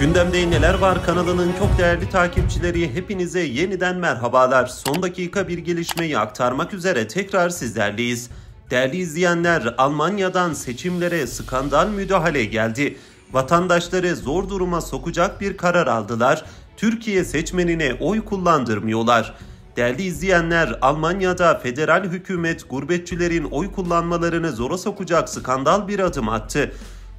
Gündemde Neler Var kanalının çok değerli takipçileri hepinize yeniden merhabalar. Son dakika bir gelişmeyi aktarmak üzere tekrar sizlerleyiz. Değerli izleyenler, Almanya'dan seçimlere skandal müdahale geldi. Vatandaşları zor duruma sokacak bir karar aldılar. Türkiye seçmenine oy kullandırmıyorlar. Değerli izleyenler, Almanya'da federal hükümet gurbetçilerin oy kullanmalarını zora sokacak skandal bir adım attı.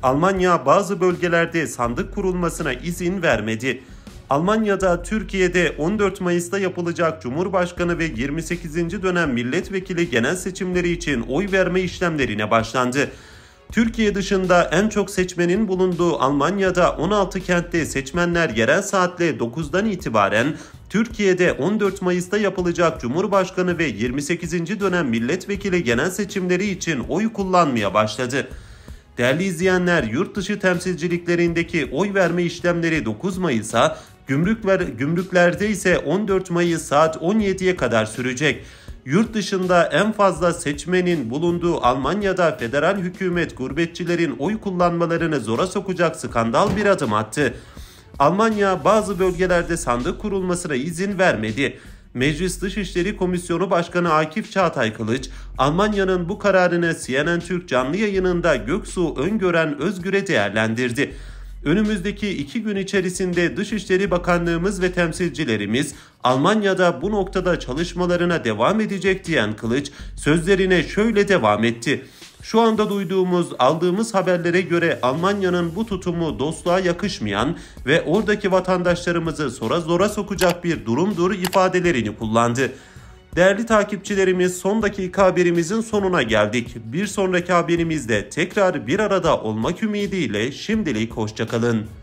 Almanya bazı bölgelerde sandık kurulmasına izin vermedi. Almanya'da Türkiye'de 14 Mayıs'ta yapılacak Cumhurbaşkanı ve 28. dönem milletvekili genel seçimleri için oy verme işlemlerine başlandı. Türkiye dışında en çok seçmenin bulunduğu Almanya'da 16 kentte seçmenler yerel saatle 9'dan itibaren Türkiye'de 14 Mayıs'ta yapılacak Cumhurbaşkanı ve 28. dönem milletvekili genel seçimleri için oy kullanmaya başladı. Değerli izleyenler yurt dışı temsilciliklerindeki oy verme işlemleri 9 Mayıs'a, gümrükler, gümrüklerde ise 14 Mayıs saat 17'ye kadar sürecek. Yurt dışında en fazla seçmenin bulunduğu Almanya'da federal hükümet gurbetçilerin oy kullanmalarını zora sokacak skandal bir adım attı. Almanya bazı bölgelerde sandık kurulmasına izin vermedi. Meclis Dışişleri Komisyonu Başkanı Akif Çağatay Kılıç, Almanya'nın bu kararını CNN Türk canlı yayınında Göksu Öngören Özgür'e değerlendirdi. Önümüzdeki iki gün içerisinde Dışişleri Bakanlığımız ve temsilcilerimiz Almanya'da bu noktada çalışmalarına devam edecek diyen Kılıç sözlerine şöyle devam etti. Şu anda duyduğumuz, aldığımız haberlere göre Almanya'nın bu tutumu dostluğa yakışmayan ve oradaki vatandaşlarımızı zora zora sokacak bir durumdur ifadelerini kullandı. Değerli takipçilerimiz son dakika haberimizin sonuna geldik. Bir sonraki haberimizde tekrar bir arada olmak ümidiyle şimdilik hoşçakalın.